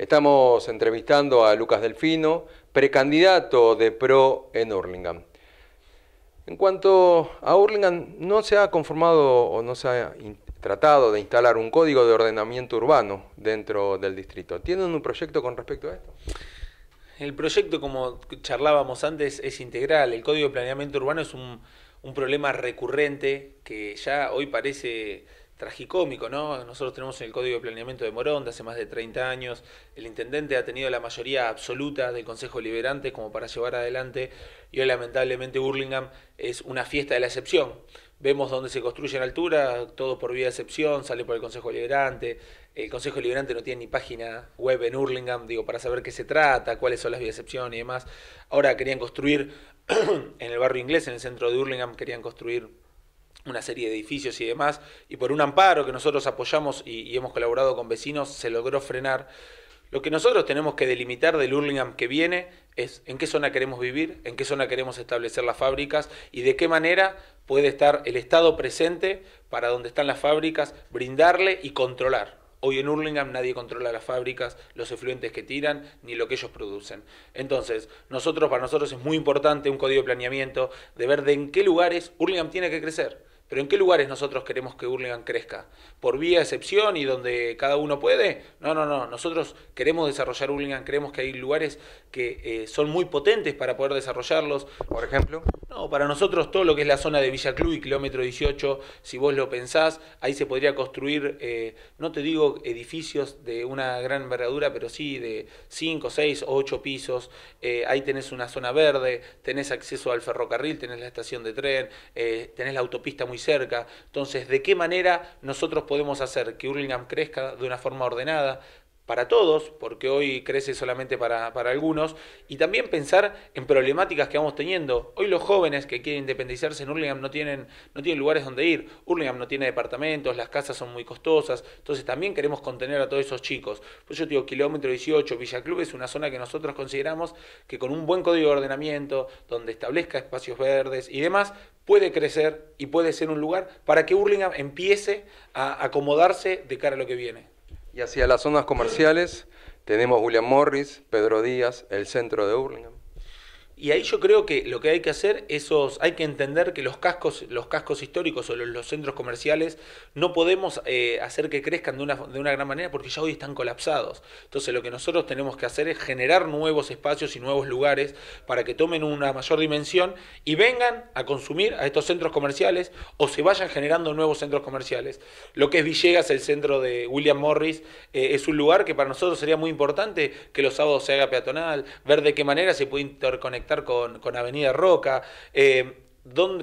Estamos entrevistando a Lucas Delfino, precandidato de PRO en Hurlingham. En cuanto a Hurlingham, no se ha conformado o no se ha tratado de instalar un código de ordenamiento urbano dentro del distrito. ¿Tienen un proyecto con respecto a esto? El proyecto, como charlábamos antes, es integral. El código de planeamiento urbano es un, un problema recurrente que ya hoy parece tragicómico, ¿no? Nosotros tenemos el Código de Planeamiento de Morón de hace más de 30 años. El intendente ha tenido la mayoría absoluta del Consejo Liberante como para llevar adelante y hoy lamentablemente Hurlingham es una fiesta de la excepción. Vemos dónde se construye en altura, todo por vía de excepción, sale por el Consejo Liberante. El Consejo Liberante no tiene ni página web en Hurlingham, digo, para saber qué se trata, cuáles son las vías de excepción y demás. Ahora querían construir en el barrio inglés, en el centro de Hurlingham, querían construir una serie de edificios y demás, y por un amparo que nosotros apoyamos y, hemos colaborado con vecinos, se logró frenar. Lo que nosotros tenemos que delimitar del Hurlingham que viene es en qué zona queremos vivir, en qué zona queremos establecer las fábricas y de qué manera puede estar el Estado presente para donde están las fábricas, brindarle y controlar. Hoy en Hurlingham nadie controla las fábricas, los efluentes que tiran, ni lo que ellos producen. Entonces, nosotros, para nosotros es muy importante un código de planeamiento, de ver de en qué lugares Hurlingham tiene que crecer pero ¿en qué lugares nosotros queremos que Hurlingham crezca? ¿Por vía excepción y donde cada uno puede? No, no, no. Nosotros queremos desarrollar Hurlingham, creemos que hay lugares que eh, son muy potentes para poder desarrollarlos. Por ejemplo. No, para nosotros todo lo que es la zona de Villa Club y kilómetro 18, si vos lo pensás, ahí se podría construir, eh, no te digo edificios de una gran envergadura, pero sí de 5, 6 o 8 pisos. Eh, ahí tenés una zona verde, tenés acceso al ferrocarril, tenés la estación de tren, tenés la autopista muy cerca. Entonces, ¿de qué manera nosotros podemos hacer que Urlingam crezca de una forma ordenada, para todos, porque hoy crece solamente para, para, algunos, y también pensar en problemáticas que vamos teniendo. Hoy los jóvenes que quieren independizarse en Hurlingham no tienen, no tienen lugares donde ir, Hurlingham no tiene departamentos, las casas son muy costosas, entonces también queremos contener a todos esos chicos. Por eso digo, kilómetro 18, Villa Club es una zona que nosotros consideramos que con un buen código de ordenamiento, donde establezca espacios verdes y demás, puede crecer y puede ser un lugar para que Hurlingham empiece a acomodarse de cara a lo que viene. Y hacia las zonas comerciales tenemos William Morris, Pedro Díaz, el centro de Burlingame. Y ahí yo creo que lo que hay que hacer esos hay que entender que los cascos los cascos históricos o los, centros comerciales no podemos eh, hacer que crezcan de una, gran manera porque ya hoy están colapsados. Entonces lo que nosotros tenemos que hacer es generar nuevos espacios y nuevos lugares para que tomen una mayor dimensión y vengan a consumir a estos centros comerciales o se vayan generando nuevos centros comerciales. Lo que es Villegas, el centro de William Morris, eh, es un lugar que para nosotros sería muy importante que los sábados se haga peatonal, ver de qué manera se puede interconectar con, con Avenida Roca. Eh,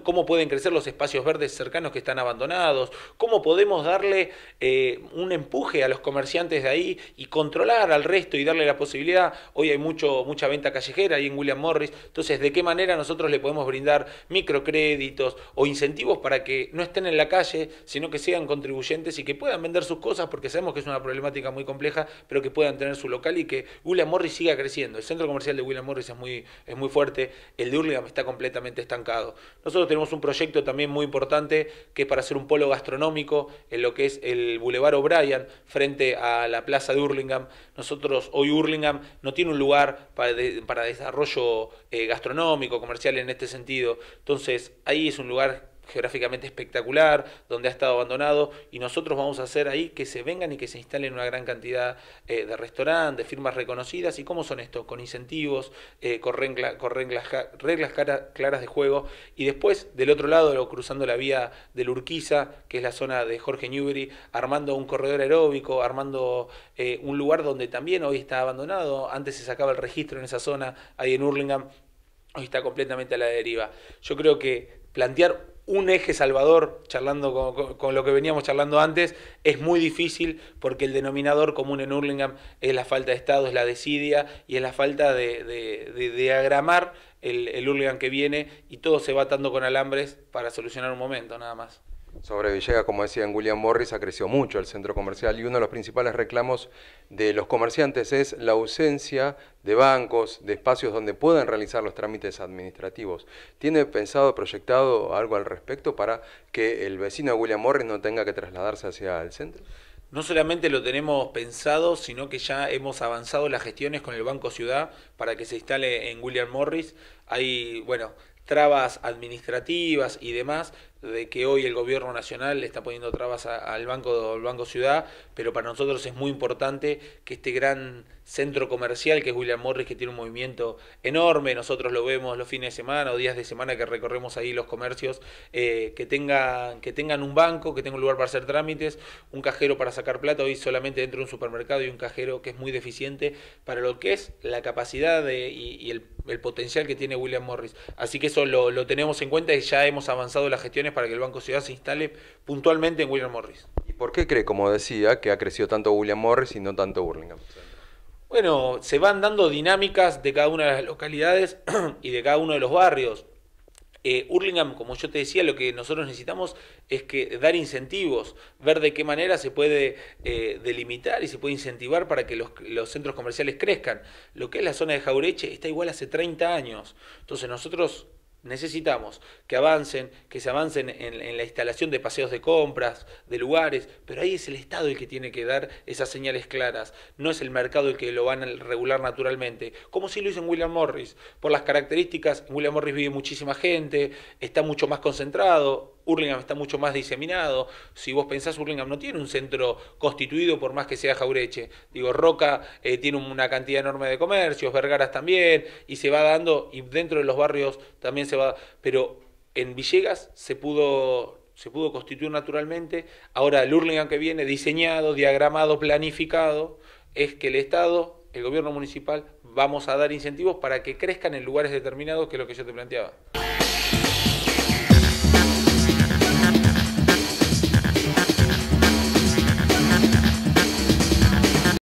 cómo pueden crecer los espacios verdes cercanos que están abandonados, cómo podemos darle eh, un empuje a los comerciantes de ahí y controlar al resto y darle la posibilidad. Hoy hay mucho, mucha venta callejera ahí en William Morris, entonces de qué manera nosotros le podemos brindar microcréditos o incentivos para que no estén en la calle, sino que sean contribuyentes y que puedan vender sus cosas, porque sabemos que es una problemática muy compleja, pero que puedan tener su local y que William Morris siga creciendo. El centro comercial de William Morris es muy, es muy fuerte, el de Hurlingham está completamente estancado. Nosotros tenemos un proyecto también muy importante que es para hacer un polo gastronómico en lo que es el Boulevard O'Brien frente a la plaza de Hurlingham. Nosotros hoy Hurlingham no tiene un lugar para, desarrollo eh, gastronómico, comercial en este sentido. Entonces ahí es un lugar geográficamente espectacular, donde ha estado abandonado, y nosotros vamos a hacer ahí que se vengan y que se instalen una gran cantidad eh, de restaurantes, de firmas reconocidas, y cómo son estos, con incentivos, eh, con, reglas, reglas claras de juego, y después del otro lado, cruzando la vía del Urquiza, que es la zona de Jorge Newbery, armando un corredor aeróbico, armando eh, un lugar donde también hoy está abandonado, antes se sacaba el registro en esa zona, ahí en Hurlingham, hoy está completamente a la deriva. Yo creo que plantear un eje salvador, charlando con, lo que veníamos charlando antes, es muy difícil porque el denominador común en Hurlingham es la falta de Estado, es la desidia y es la falta de, de, el, el Hurlingham que viene y todo se va atando con alambres para solucionar un momento nada más. Sobre Villegas, como en William Morris, ha crecido mucho el centro comercial y uno de los principales reclamos de los comerciantes es la ausencia de bancos, de espacios donde puedan realizar los trámites administrativos. ¿Tiene pensado, proyectado algo al respecto para que el vecino de William Morris no tenga que trasladarse hacia el centro? No solamente lo tenemos pensado, sino que ya hemos avanzado las gestiones con el Banco Ciudad para que se instale en William Morris. Hay, bueno, trabas administrativas y demás, de que hoy el gobierno nacional le está poniendo trabas al banco al banco ciudad, pero para nosotros es muy importante que este gran centro comercial que es William Morris que tiene un movimiento enorme, nosotros lo vemos los fines de semana o días de semana que recorremos ahí los comercios, eh, que tengan que tengan un banco, que tenga un lugar para hacer trámites, un cajero para sacar plata, hoy solamente dentro de un supermercado y un cajero que es muy deficiente para lo que es la capacidad y, el, potencial que tiene William Morris. Así que eso lo, lo tenemos en cuenta y ya hemos avanzado la gestión para que el Banco Ciudad se instale puntualmente en William Morris. ¿Y por qué cree, como decía, que ha crecido tanto William Morris y no tanto Burlingame? Bueno, se van dando dinámicas de cada una de las localidades y de cada uno de los barrios. Eh, Hurlingham, como yo te decía, lo que nosotros necesitamos es que dar incentivos, ver de qué manera se puede eh, delimitar y se puede incentivar para que los, los, centros comerciales crezcan. Lo que es la zona de Jaureche está igual hace 30 años. Entonces nosotros Necesitamos que avancen, que se avancen en, la instalación de paseos de compras, de lugares, pero ahí es el Estado el que tiene que dar esas señales claras, no es el mercado el que lo van a regular naturalmente, como si lo hizo en William Morris. Por las características, William Morris vive muchísima gente, está mucho más concentrado, Hurlingham está mucho más diseminado. Si vos pensás, Hurlingham no tiene un centro constituido por más que sea Jaureche. Digo, Roca eh, tiene una cantidad enorme de comercios, Vergaras también, y se va dando, y dentro de los barrios también se va. Pero en Villegas se pudo se pudo constituir naturalmente. Ahora el Hurlingham que viene, diseñado, diagramado, planificado, es que el Estado, el gobierno municipal, vamos a dar incentivos para que crezcan en lugares determinados, que es lo que yo te planteaba.